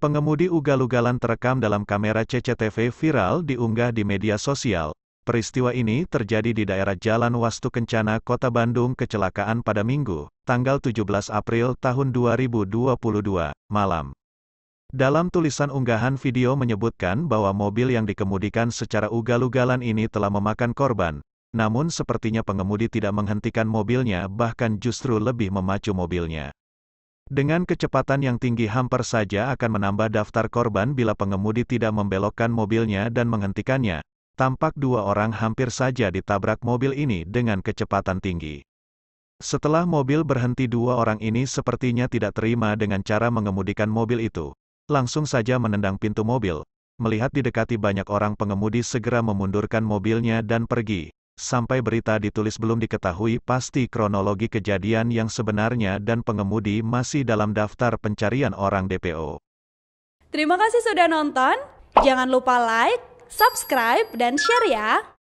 Pengemudi ugal-ugalan terekam dalam kamera CCTV viral diunggah di media sosial. Peristiwa ini terjadi di daerah Jalan Wastu Kencana, Kota Bandung. Kecelakaan pada Minggu, tanggal 17 April tahun 2022, malam. Dalam tulisan unggahan video menyebutkan bahwa mobil yang dikemudikan secara ugal-ugalan ini telah memakan korban. Namun sepertinya pengemudi tidak menghentikan mobilnya bahkan justru lebih memacu mobilnya. Dengan kecepatan yang tinggi hampir saja akan menambah daftar korban bila pengemudi tidak membelokkan mobilnya dan menghentikannya. Tampak dua orang hampir saja ditabrak mobil ini dengan kecepatan tinggi. Setelah mobil berhenti dua orang ini sepertinya tidak terima dengan cara mengemudikan mobil itu. Langsung saja menendang pintu mobil. Melihat didekati banyak orang pengemudi segera memundurkan mobilnya dan pergi sampai berita ditulis belum diketahui pasti kronologi kejadian yang sebenarnya dan pengemudi masih dalam daftar pencarian orang DPO. Terima kasih sudah nonton. Jangan lupa like, subscribe, dan share ya.